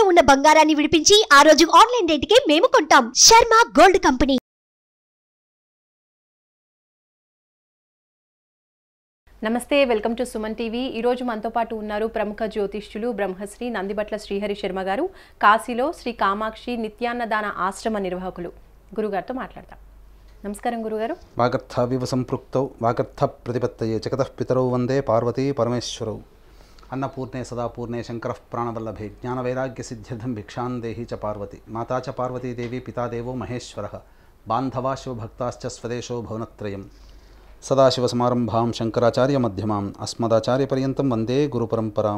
తాకట్టులో ఉన్న బంగారాన్ని విడిపించి ఆ రోజు ఆన్లైన్ రేటుకే మేము కొంటాం శర్మ గోల్డ్ కంపెనీ నమస్తే వెల్కమ్ టు సుమన్ టీవీ ఈరోజు మనతో పాటు ఉన్నారు ప్రముఖ జ్యోతిష్యులు బ్రహ్మశ్రీ నందిబట్ల శ్రీహరి శర్మ గారు కాశీలో శ్రీ కామాక్షి నిత్యాన్నదాన ఆశ్రమ నిర్వాహకులు గురుగారితో మాట్లాడతాం నమస్కారం గురుగారు వాగర్థ వివ సంపృక్తౌ వాగర్థ ప్రతిపత్తయే జగత పితరౌ వందే పార్వతీ పరమేశ్వరౌ अन्नपूर्णे सदापूर्णे शंकर प्राणवल्लभे ज्ञानवैराग्यसिद्ध्यर्थं भिक्षां देहि च पार्वती माता च पार्वती देवी पिता देव महेश्वरः बांधवा शिवभक्ता स्वदेशो भुवनत्रयम् सदाशिवसमारम्भां शङ्कराचार्यमध्यमाम् अस्मदाचार्यपर्यन्तं वन्दे वंदे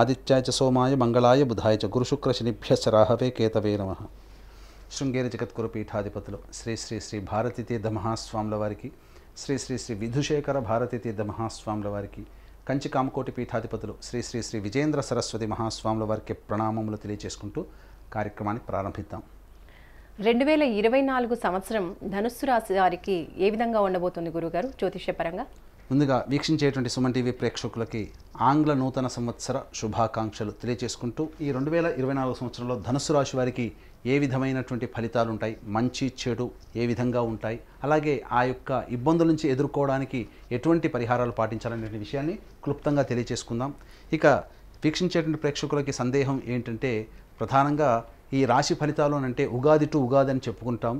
आदित्याय च सोमाय मंगलाय बुधाय च गुरुशुक्रशनिभ्यश्च राहवे केतवे नम శృంగేరి जगत्कुरपीठाधिपत श्री श्री శ్రీ భారతీతీర్థ మహాస్వాముల श्री श्री श्री శ్రీ విధుశేఖర భారతీతీర్థ మహాస్వాముల కంచి కామకోటి పీఠాధిపతులు శ్రీ శ్రీ శ్రీ విజేంద్ర సరస్వతి మహాస్వాముల వారికి ప్రణామములు తెలియజేసుకుంటూ కార్యక్రమాన్ని ప్రారంభిద్దాం రెండు వేల ఇరవై నాలుగు సంవత్సరం ధనుస్సు రాశి వారికి ఏ విధంగా ఉండబోతుంది గురుగారు పరంగా ముందుగా వీక్షించేటువంటి సుమన్ టీవీ ప్రేక్షకులకి ఆంగ్ల నూతన సంవత్సర శుభాకాంక్షలు తెలియజేసుకుంటూ ఈ రెండు వేల ఇరవై నాలుగు సంవత్సరంలో ధనుస్సు రాశి వారికి ఏ విధమైనటువంటి ఫలితాలు ఉంటాయి మంచి చెడు ఏ విధంగా ఉంటాయి అలాగే ఆ యొక్క ఇబ్బందుల నుంచి ఎదుర్కోవడానికి ఎటువంటి పరిహారాలు పాటించాలనే విషయాన్ని క్లుప్తంగా తెలియచేసుకుందాం ఇక వీక్షించేటువంటి ప్రేక్షకులకి సందేహం ఏంటంటే ప్రధానంగా ఈ రాశి ఫలితాలు అంటే ఉగాది టు ఉగాది అని చెప్పుకుంటాం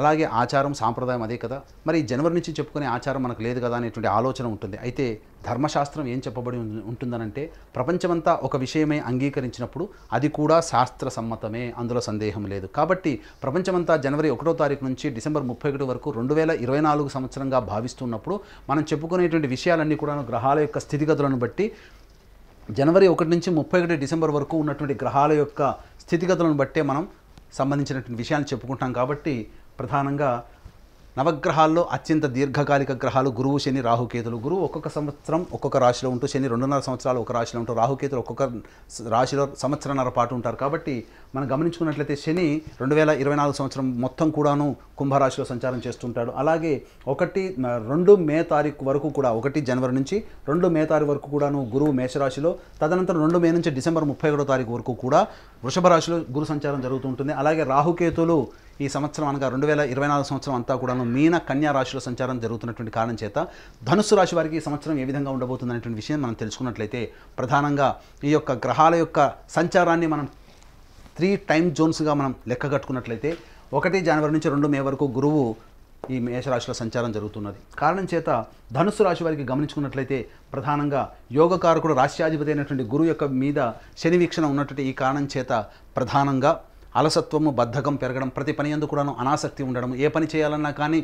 అలాగే ఆచారం సాంప్రదాయం అదే కదా మరి జనవరి నుంచి చెప్పుకునే ఆచారం మనకు లేదు కదా అనేటువంటి ఆలోచన ఉంటుంది అయితే ధర్మశాస్త్రం ఏం చెప్పబడి ఉంటుందనంటే ప్రపంచమంతా ఒక విషయమే అంగీకరించినప్పుడు అది కూడా శాస్త్ర సమ్మతమే అందులో సందేహం లేదు కాబట్టి ప్రపంచమంతా జనవరి ఒకటో తారీఖు నుంచి డిసెంబర్ ముప్పై ఒకటి వరకు రెండు వేల ఇరవై నాలుగు సంవత్సరంగా భావిస్తున్నప్పుడు మనం చెప్పుకునేటువంటి విషయాలన్నీ కూడా గ్రహాల యొక్క స్థితిగతులను బట్టి జనవరి ఒకటి నుంచి ముప్పై ఒకటి డిసెంబర్ వరకు ఉన్నటువంటి గ్రహాల యొక్క స్థితిగతులను బట్టే మనం సంబంధించినటువంటి విషయాలు చెప్పుకుంటాం కాబట్టి ప్రధానంగా నవగ్రహాల్లో అత్యంత దీర్ఘకాలిక గ్రహాలు గురువు శని రాహుకేతులు గురువు ఒక్కొక్క సంవత్సరం ఒక్కొక్క రాశిలో ఉంటూ శని రెండున్నర సంవత్సరాలు ఒక రాశిలో ఉంటూ రాహుకేతులు ఒక్కొక్క రాశిలో సంవత్సరంన్నర పాటు ఉంటారు కాబట్టి మనం గమనించుకున్నట్లయితే శని రెండు వేల ఇరవై నాలుగు సంవత్సరం మొత్తం కూడాను కుంభరాశిలో సంచారం చేస్తుంటాడు అలాగే ఒకటి రెండు మే తారీఖు వరకు కూడా ఒకటి జనవరి నుంచి రెండు మే తారీఖు వరకు కూడాను గురువు మేషరాశిలో తదనంతరం రెండు మే నుంచి డిసెంబర్ ముప్పై ఒకటో తారీఖు వరకు కూడా వృషభ రాశిలో గురు సంచారం జరుగుతుంటుంది అలాగే రాహుకేతులు ఈ సంవత్సరం అనగా రెండు వేల ఇరవై నాలుగు సంవత్సరం అంతా కూడాను మీన కన్యా రాశుల సంచారం జరుగుతున్నటువంటి కారణం చేత ధనుసు రాశి వారికి ఈ సంవత్సరం ఏ విధంగా ఉండబోతుంది అనేటువంటి విషయం మనం తెలుసుకున్నట్లయితే ప్రధానంగా ఈ యొక్క గ్రహాల యొక్క సంచారాన్ని మనం త్రీ టైం జోన్స్గా మనం లెక్క కట్టుకున్నట్లయితే ఒకటి జనవరి నుంచి రెండు మే వరకు గురువు ఈ మేషరాశిలో సంచారం జరుగుతున్నది కారణం చేత ధనుసు రాశి వారికి గమనించుకున్నట్లయితే ప్రధానంగా యోగకారకుడు రాశ్యాధిపతి అయినటువంటి గురువు యొక్క మీద శని వీక్షణ ఉన్నటువంటి ఈ కారణం చేత ప్రధానంగా అలసత్వము బద్ధకం పెరగడం ప్రతి పని ఎందుకు కూడాను అనాసక్తి ఉండడం ఏ పని చేయాలన్నా కానీ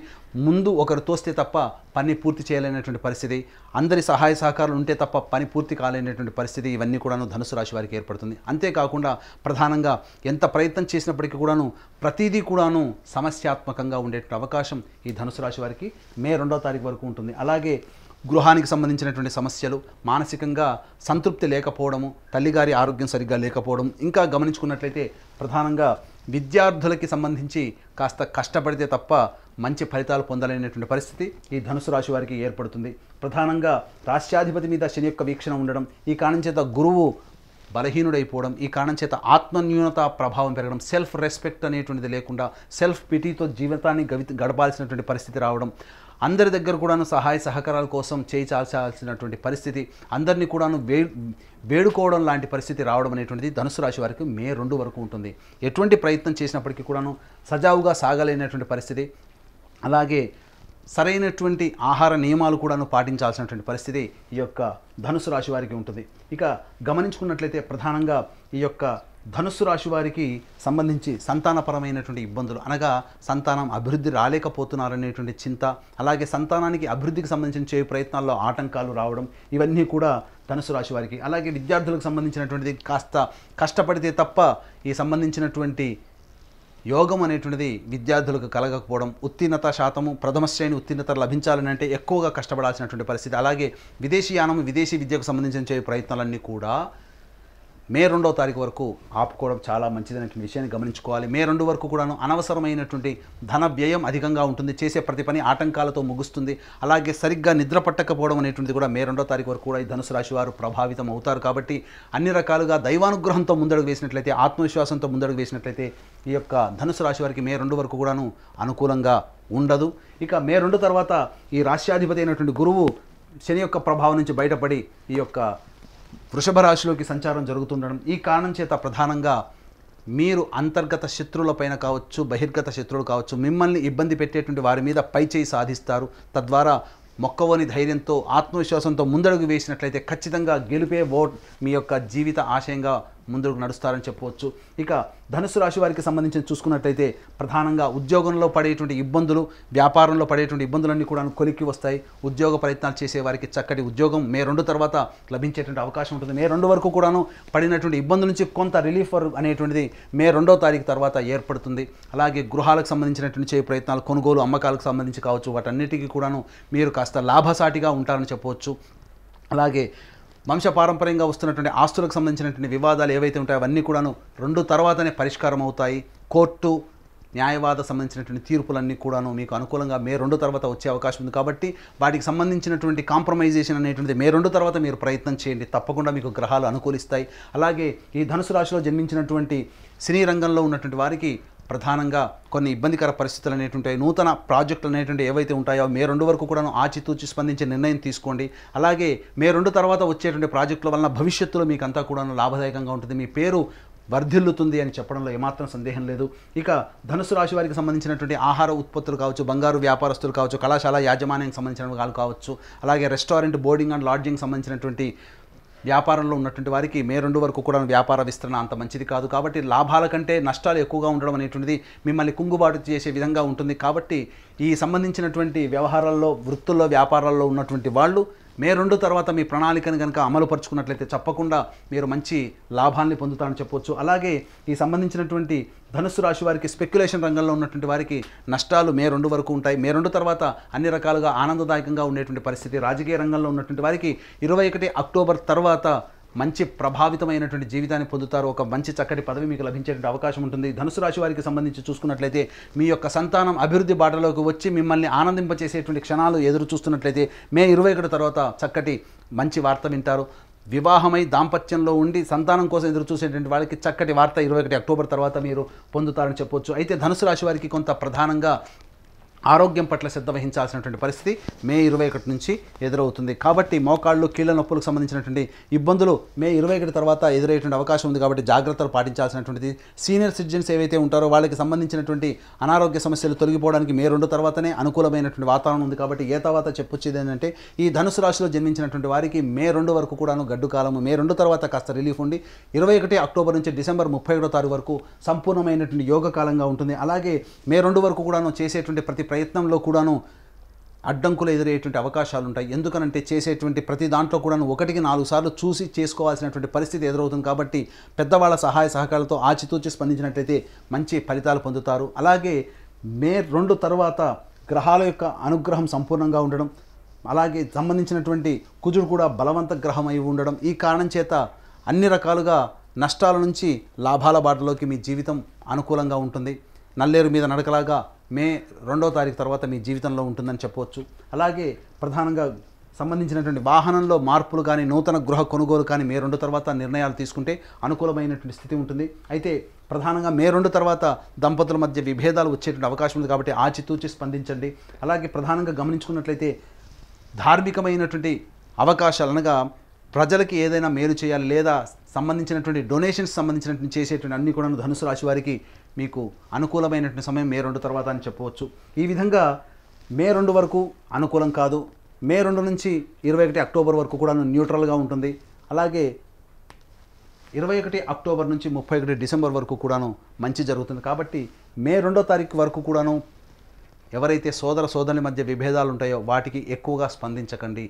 ముందు ఒకరు తోస్తే తప్ప పని పూర్తి చేయలేనటువంటి పరిస్థితి అందరి సహాయ సహకారాలు ఉంటే తప్ప పని పూర్తి కాలేనటువంటి పరిస్థితి ఇవన్నీ కూడాను ధనుసు రాశి వారికి ఏర్పడుతుంది అంతేకాకుండా ప్రధానంగా ఎంత ప్రయత్నం చేసినప్పటికీ కూడాను ప్రతిదీ కూడాను సమస్యాత్మకంగా ఉండేటువంటి అవకాశం ఈ ధనుసు రాశి వారికి మే రెండో తారీఖు వరకు ఉంటుంది అలాగే గృహానికి సంబంధించినటువంటి సమస్యలు మానసికంగా సంతృప్తి లేకపోవడము తల్లిగారి ఆరోగ్యం సరిగ్గా లేకపోవడం ఇంకా గమనించుకున్నట్లయితే ప్రధానంగా విద్యార్థులకి సంబంధించి కాస్త కష్టపడితే తప్ప మంచి ఫలితాలు పొందలేనటువంటి పరిస్థితి ఈ ధనుసు రాశి వారికి ఏర్పడుతుంది ప్రధానంగా రాష్ట్రాధిపతి మీద శని యొక్క వీక్షణ ఉండడం ఈ కారణం చేత గురువు బలహీనుడైపోవడం ఈ కారణం చేత ఆత్మన్యూనత ప్రభావం పెరగడం సెల్ఫ్ రెస్పెక్ట్ అనేటువంటిది లేకుండా సెల్ఫ్ పిటీతో జీవితాన్ని గవి గడపాల్సినటువంటి పరిస్థితి రావడం అందరి దగ్గర కూడాను సహాయ సహకారాల కోసం చేయి చాల్చాల్సినటువంటి పరిస్థితి అందరినీ కూడాను వే వేడుకోవడం లాంటి పరిస్థితి రావడం అనేటువంటిది ధనుసు రాశి వారికి మే రెండు వరకు ఉంటుంది ఎటువంటి ప్రయత్నం చేసినప్పటికీ కూడాను సజావుగా సాగలేనటువంటి పరిస్థితి అలాగే సరైనటువంటి ఆహార నియమాలు కూడాను పాటించాల్సినటువంటి పరిస్థితి ఈ యొక్క ధనుసు రాశి వారికి ఉంటుంది ఇక గమనించుకున్నట్లయితే ప్రధానంగా ఈ యొక్క ధనుస్సు రాశి వారికి సంబంధించి సంతానపరమైనటువంటి ఇబ్బందులు అనగా సంతానం అభివృద్ధి రాలేకపోతున్నారనేటువంటి చింత అలాగే సంతానానికి అభివృద్ధికి సంబంధించిన చేయ ప్రయత్నాల్లో ఆటంకాలు రావడం ఇవన్నీ కూడా ధనుసు రాశి వారికి అలాగే విద్యార్థులకు సంబంధించినటువంటిది కాస్త కష్టపడితే తప్ప ఈ సంబంధించినటువంటి యోగం అనేటువంటిది విద్యార్థులకు కలగకపోవడం ఉత్తీర్ణత శాతము ప్రథమ శ్రేణి ఉత్తీర్ణత లభించాలని అంటే ఎక్కువగా కష్టపడాల్సినటువంటి పరిస్థితి అలాగే విదేశీ యానం విదేశీ విద్యకు సంబంధించిన చేయ ప్రయత్నాలన్నీ కూడా మే రెండో తారీఖు వరకు ఆపుకోవడం చాలా మంచిదనే విషయాన్ని గమనించుకోవాలి మే రెండు వరకు కూడాను అనవసరమైనటువంటి ధన వ్యయం అధికంగా ఉంటుంది చేసే ప్రతి పని ఆటంకాలతో ముగుస్తుంది అలాగే సరిగ్గా నిద్ర పట్టకపోవడం అనేటువంటిది కూడా మే రెండో తారీఖు వరకు కూడా ఈ ధనుసు రాశి వారు ప్రభావితం అవుతారు కాబట్టి అన్ని రకాలుగా దైవానుగ్రహంతో ముందడుగు వేసినట్లయితే ఆత్మవిశ్వాసంతో ముందడుగు వేసినట్లయితే ఈ యొక్క ధనుసు రాశి వారికి మే రెండు వరకు కూడాను అనుకూలంగా ఉండదు ఇక మే రెండు తర్వాత ఈ రాష్ట్రాధిపతి అయినటువంటి గురువు శని యొక్క ప్రభావం నుంచి బయటపడి ఈ యొక్క వృషభ రాశిలోకి సంచారం జరుగుతుండడం ఈ కారణం చేత ప్రధానంగా మీరు అంతర్గత శత్రువులపైన కావచ్చు బహిర్గత శత్రువులు కావచ్చు మిమ్మల్ని ఇబ్బంది పెట్టేటువంటి వారి మీద పై చేయి సాధిస్తారు తద్వారా మొక్కవని ధైర్యంతో ఆత్మవిశ్వాసంతో ముందడుగు వేసినట్లయితే ఖచ్చితంగా గెలిపే ఓట్ మీ యొక్క జీవిత ఆశయంగా ముందుకు నడుస్తారని చెప్పవచ్చు ఇక ధనుసు రాశి వారికి సంబంధించి చూసుకున్నట్లయితే ప్రధానంగా ఉద్యోగంలో పడేటువంటి ఇబ్బందులు వ్యాపారంలో పడేటువంటి ఇబ్బందులన్నీ కూడా కొలిక్కి వస్తాయి ఉద్యోగ ప్రయత్నాలు చేసే వారికి చక్కటి ఉద్యోగం మే రెండు తర్వాత లభించేటువంటి అవకాశం ఉంటుంది మే రెండు వరకు కూడాను పడినటువంటి ఇబ్బందుల నుంచి కొంత రిలీఫ్ అనేటువంటిది మే రెండో తారీఖు తర్వాత ఏర్పడుతుంది అలాగే గృహాలకు సంబంధించినటువంటి చేయ ప్రయత్నాలు కొనుగోలు అమ్మకాలకు సంబంధించి కావచ్చు వాటన్నిటికీ కూడాను మీరు కాస్త లాభసాటిగా ఉంటారని చెప్పవచ్చు అలాగే వంశపారంపర్యంగా వస్తున్నటువంటి ఆస్తులకు సంబంధించినటువంటి వివాదాలు ఏవైతే ఉంటాయో అవన్నీ కూడాను రెండు తర్వాతనే పరిష్కారం అవుతాయి కోర్టు న్యాయవాద సంబంధించినటువంటి తీర్పులన్నీ కూడాను మీకు అనుకూలంగా మే రెండు తర్వాత వచ్చే అవకాశం ఉంది కాబట్టి వాటికి సంబంధించినటువంటి కాంప్రమైజేషన్ అనేటువంటిది మే రెండు తర్వాత మీరు ప్రయత్నం చేయండి తప్పకుండా మీకు గ్రహాలు అనుకూలిస్తాయి అలాగే ఈ ధనుసు రాశిలో జన్మించినటువంటి సినీ రంగంలో ఉన్నటువంటి వారికి ప్రధానంగా కొన్ని ఇబ్బందికర పరిస్థితులు అనేటువంటి నూతన ప్రాజెక్టులు అనేటువంటి ఏవైతే ఉంటాయో మే రెండు వరకు కూడాను ఆచితూచి స్పందించే నిర్ణయం తీసుకోండి అలాగే మే రెండు తర్వాత వచ్చేటువంటి ప్రాజెక్టుల వలన భవిష్యత్తులో మీకు అంతా కూడాను లాభదాయకంగా ఉంటుంది మీ పేరు వర్ధిల్లుతుంది అని చెప్పడంలో ఏమాత్రం సందేహం లేదు ఇక ధనుసు రాశి వారికి సంబంధించినటువంటి ఆహార ఉత్పత్తులు కావచ్చు బంగారు వ్యాపారస్తులు కావచ్చు కళాశాల యాజమాన్యానికి సంబంధించిన వాళ్ళు కావచ్చు అలాగే రెస్టారెంట్ బోర్డింగ్ అండ్ లాడ్జింగ్ సంబంధించినటువంటి వ్యాపారంలో ఉన్నటువంటి వారికి మే రెండు వరకు కూడా వ్యాపార విస్తరణ అంత మంచిది కాదు కాబట్టి లాభాల కంటే నష్టాలు ఎక్కువగా ఉండడం అనేటువంటిది మిమ్మల్ని కుంగుబాటు చేసే విధంగా ఉంటుంది కాబట్టి ఈ సంబంధించినటువంటి వ్యవహారాల్లో వృత్తుల్లో వ్యాపారాల్లో ఉన్నటువంటి వాళ్ళు మే రెండు తర్వాత మీ ప్రణాళికను కనుక అమలు పరుచుకున్నట్లయితే తప్పకుండా మీరు మంచి లాభాన్ని పొందుతారని చెప్పవచ్చు అలాగే ఈ సంబంధించినటువంటి ధనుసు రాశి వారికి స్పెక్యులేషన్ రంగంలో ఉన్నటువంటి వారికి నష్టాలు మే రెండు వరకు ఉంటాయి మే రెండు తర్వాత అన్ని రకాలుగా ఆనందదాయకంగా ఉండేటువంటి పరిస్థితి రాజకీయ రంగంలో ఉన్నటువంటి వారికి ఇరవై ఒకటి అక్టోబర్ తర్వాత మంచి ప్రభావితమైనటువంటి జీవితాన్ని పొందుతారు ఒక మంచి చక్కటి పదవి మీకు లభించేటువంటి అవకాశం ఉంటుంది ధనుసు రాశి వారికి సంబంధించి చూసుకున్నట్లయితే మీ యొక్క సంతానం అభివృద్ధి బాటలోకి వచ్చి మిమ్మల్ని ఆనందింపచేసేటువంటి క్షణాలు ఎదురు చూస్తున్నట్లయితే మే ఇరవై ఒకటి తర్వాత చక్కటి మంచి వార్త వింటారు వివాహమై దాంపత్యంలో ఉండి సంతానం కోసం ఎదురు చూసేటువంటి వాళ్ళకి చక్కటి వార్త ఇరవై ఒకటి అక్టోబర్ తర్వాత మీరు పొందుతారని చెప్పొచ్చు అయితే ధనుసు రాశి వారికి కొంత ప్రధానంగా ఆరోగ్యం పట్ల శ్రద్ధ వహించాల్సినటువంటి పరిస్థితి మే ఇరవై ఒకటి నుంచి ఎదురవుతుంది కాబట్టి మోకాళ్ళు కీళ్ళ నొప్పులకు సంబంధించినటువంటి ఇబ్బందులు మే ఇరవై ఒకటి తర్వాత ఎదురయ్యేటువంటి అవకాశం ఉంది కాబట్టి జాగ్రత్తలు పాటించాల్సినటువంటిది సీనియర్ సిటిజన్స్ ఏవైతే ఉంటారో వాళ్ళకి సంబంధించినటువంటి అనారోగ్య సమస్యలు తొలగిపోవడానికి మే రెండు తర్వాతనే అనుకూలమైనటువంటి వాతావరణం ఉంది కాబట్టి ఏ తర్వాత చెప్పొచ్చేది ఏంటంటే ఈ ధనుసు రాశిలో జన్మించినటువంటి వారికి మే రెండు వరకు కూడాను గడ్డు కాలం మే రెండు తర్వాత కాస్త రిలీఫ్ ఉండి ఇరవై ఒకటి అక్టోబర్ నుంచి డిసెంబర్ ముప్పై ఒకటో తారీఖు వరకు సంపూర్ణమైనటువంటి యోగ కాలంగా ఉంటుంది అలాగే మే రెండు వరకు కూడాను చేసేటువంటి ప్రతి ప్రయత్నంలో కూడాను అడ్డంకులు ఎదురయ్యేటువంటి అవకాశాలు ఉంటాయి ఎందుకనంటే చేసేటువంటి ప్రతి దాంట్లో కూడాను ఒకటికి నాలుగు సార్లు చూసి చేసుకోవాల్సినటువంటి పరిస్థితి ఎదురవుతుంది కాబట్టి పెద్దవాళ్ళ సహాయ సహకారాలతో ఆచితూచి స్పందించినట్లయితే మంచి ఫలితాలు పొందుతారు అలాగే మే రెండు తర్వాత గ్రహాల యొక్క అనుగ్రహం సంపూర్ణంగా ఉండడం అలాగే సంబంధించినటువంటి కుజుడు కూడా బలవంత గ్రహం అయి ఉండడం ఈ కారణం చేత అన్ని రకాలుగా నష్టాల నుంచి లాభాల బాటలోకి మీ జీవితం అనుకూలంగా ఉంటుంది నల్లేరు మీద నడకలాగా మే రెండో తారీఖు తర్వాత మీ జీవితంలో ఉంటుందని చెప్పవచ్చు అలాగే ప్రధానంగా సంబంధించినటువంటి వాహనంలో మార్పులు కానీ నూతన గృహ కొనుగోలు కానీ మే రెండు తర్వాత నిర్ణయాలు తీసుకుంటే అనుకూలమైనటువంటి స్థితి ఉంటుంది అయితే ప్రధానంగా మే రెండు తర్వాత దంపతుల మధ్య విభేదాలు వచ్చేటువంటి అవకాశం ఉంది కాబట్టి ఆచితూచి స్పందించండి అలాగే ప్రధానంగా గమనించుకున్నట్లయితే ధార్మికమైనటువంటి అవకాశాలు అనగా ప్రజలకి ఏదైనా మేలు చేయాలి లేదా సంబంధించినటువంటి డొనేషన్స్ సంబంధించినటువంటి చేసేటువంటి అన్ని కూడా ధనుసు రాశి వారికి మీకు అనుకూలమైనటువంటి సమయం మే రెండు తర్వాత అని చెప్పవచ్చు ఈ విధంగా మే రెండు వరకు అనుకూలం కాదు మే రెండు నుంచి ఇరవై ఒకటి అక్టోబర్ వరకు కూడా న్యూట్రల్గా ఉంటుంది అలాగే ఇరవై ఒకటి అక్టోబర్ నుంచి ముప్పై ఒకటి డిసెంబర్ వరకు కూడాను మంచి జరుగుతుంది కాబట్టి మే రెండో తారీఖు వరకు కూడాను ఎవరైతే సోదర సోదరుల మధ్య విభేదాలు ఉంటాయో వాటికి ఎక్కువగా స్పందించకండి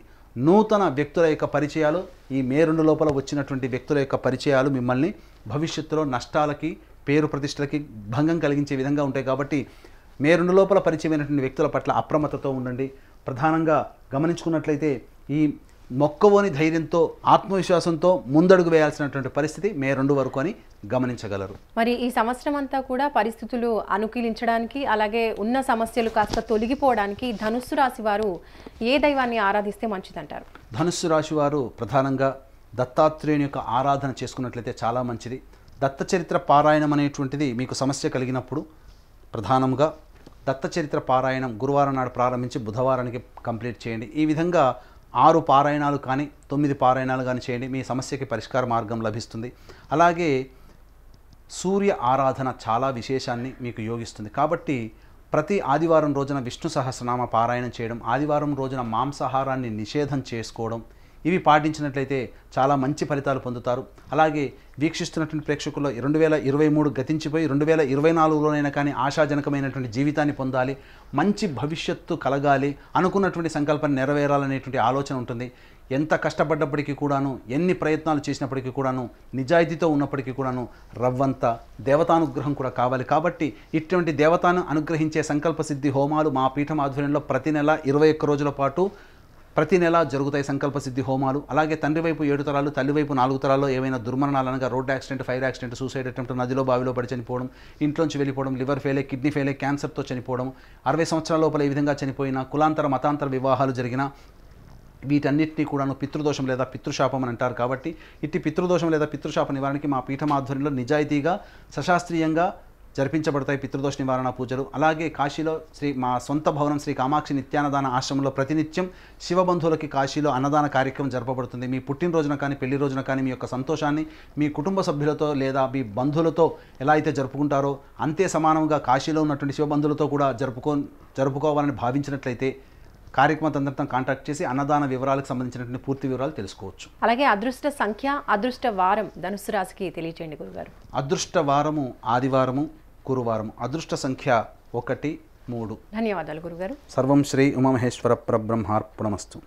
నూతన వ్యక్తుల యొక్క పరిచయాలు ఈ మే రెండు లోపల వచ్చినటువంటి వ్యక్తుల యొక్క పరిచయాలు మిమ్మల్ని భవిష్యత్తులో నష్టాలకి పేరు ప్రతిష్టలకి భంగం కలిగించే విధంగా ఉంటాయి కాబట్టి మే రెండు లోపల పరిచయమైనటువంటి వ్యక్తుల పట్ల అప్రమత్తతో ఉండండి ప్రధానంగా గమనించుకున్నట్లయితే ఈ మొక్కవోని ధైర్యంతో ఆత్మవిశ్వాసంతో ముందడుగు వేయాల్సినటువంటి పరిస్థితి మే రెండు వరకు అని గమనించగలరు మరి ఈ సంవత్సరం అంతా కూడా పరిస్థితులు అనుకూలించడానికి అలాగే ఉన్న సమస్యలు కాస్త తొలగిపోవడానికి ధనుస్సు రాశి వారు ఏ దైవాన్ని ఆరాధిస్తే మంచిదంటారు ధనుస్సు రాశి వారు ప్రధానంగా దత్తాత్రేయుని యొక్క ఆరాధన చేసుకున్నట్లయితే చాలా మంచిది దత్తచరిత్ర పారాయణం అనేటువంటిది మీకు సమస్య కలిగినప్పుడు ప్రధానంగా దత్తచరిత్ర పారాయణం గురువారం నాడు ప్రారంభించి బుధవారానికి కంప్లీట్ చేయండి ఈ విధంగా ఆరు పారాయణాలు కానీ తొమ్మిది పారాయణాలు కానీ చేయండి మీ సమస్యకి పరిష్కార మార్గం లభిస్తుంది అలాగే సూర్య ఆరాధన చాలా విశేషాన్ని మీకు యోగిస్తుంది కాబట్టి ప్రతి ఆదివారం రోజున విష్ణు సహస్రనామ పారాయణం చేయడం ఆదివారం రోజున మాంసాహారాన్ని నిషేధం చేసుకోవడం ఇవి పాటించినట్లయితే చాలా మంచి ఫలితాలు పొందుతారు అలాగే వీక్షిస్తున్నటువంటి ప్రేక్షకుల్లో రెండు వేల ఇరవై మూడు గతించిపోయి రెండు వేల ఇరవై నాలుగులోనైనా కానీ ఆశాజనకమైనటువంటి జీవితాన్ని పొందాలి మంచి భవిష్యత్తు కలగాలి అనుకున్నటువంటి సంకల్పం నెరవేరాలనేటువంటి ఆలోచన ఉంటుంది ఎంత కష్టపడ్డప్పటికీ కూడాను ఎన్ని ప్రయత్నాలు చేసినప్పటికీ కూడాను నిజాయితీతో ఉన్నప్పటికీ కూడాను రవ్వంత దేవతానుగ్రహం కూడా కావాలి కాబట్టి ఇటువంటి దేవతాను అనుగ్రహించే సంకల్ప సిద్ధి హోమాలు మా పీఠం ఆధ్వర్యంలో ప్రతి నెల ఇరవై ఒక్క రోజుల పాటు ప్రతి నెల జరుగుతాయి సంకల్ప సిద్ధి హోమాలు అలాగే తండ్రి వైపు ఏడు తరాలు తల్లి వైపు నాలుగు తరాలు ఏవైనా దుర్మరణాలు అనగా road accident fire accident suicide attempt నదిలో బావిలో పడి చనిపోవడం ఇంట్లోంచి వెళ్ళిపోవడం లివర్ ఫెయిలే కిడ్నీ ఫెయిలే క్యాన్సర్తో చనిపోవడం అరవై సంవత్సరాల లోపల ఈ విధంగా చనిపోయిన కులాంతర మతాంతర వివాహాలు జరిగిన వీటన్నిటినీ కూడాను పితృదోషం లేదా పితృశాపం అని అంటారు కాబట్టి ఇట్టి పితృదోషం లేదా పితృశాప నివారణకి మా పీఠం ఆధ్వర్యంలో నిజాయితీగా సశాస్త్రీయంగా జరిపించబడతాయి పితృదోష నివారణ పూజలు అలాగే కాశీలో శ్రీ మా సొంత భవనం శ్రీ కామాక్షి నిత్యానదాన ఆశ్రమంలో ప్రతినిత్యం శివబంధువులకి కాశీలో అన్నదాన కార్యక్రమం జరపబడుతుంది మీ పుట్టినరోజున కానీ పెళ్లి రోజున కానీ మీ యొక్క సంతోషాన్ని మీ కుటుంబ సభ్యులతో లేదా మీ బంధువులతో ఎలా అయితే జరుపుకుంటారో అంతే సమానంగా కాశీలో ఉన్నటువంటి శివబంధువులతో కూడా జరుపుకో జరుపుకోవాలని భావించినట్లయితే కార్యక్రమ అందరితో కాంటాక్ట్ చేసి అన్నదాన వివరాలకు సంబంధించినటువంటి పూర్తి వివరాలు తెలుసుకోవచ్చు అలాగే అదృష్ట సంఖ్య అదృష్ట వారం ధనుసు రాశికి తెలియచేయండి గురుగారు అదృష్ట వారము ఆదివారము గురువారము అదృష్ట సంఖ్య ఒకటి మూడు ధన్యవాదాలు గురుగారు సర్వం శ్రీ ఉమామహేశ్వర ప్రబ్రహ్మార్పణమస్తు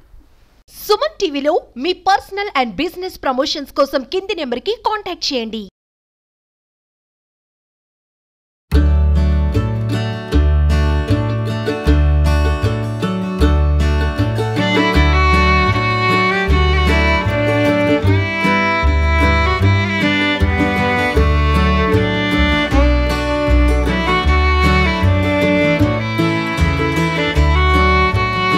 సుమన్ టీవీలో మీ పర్సనల్ అండ్ బిజినెస్ ప్రమోషన్స్ కోసం కింది నెంబర్కి కాంటాక్ట్ చేయండి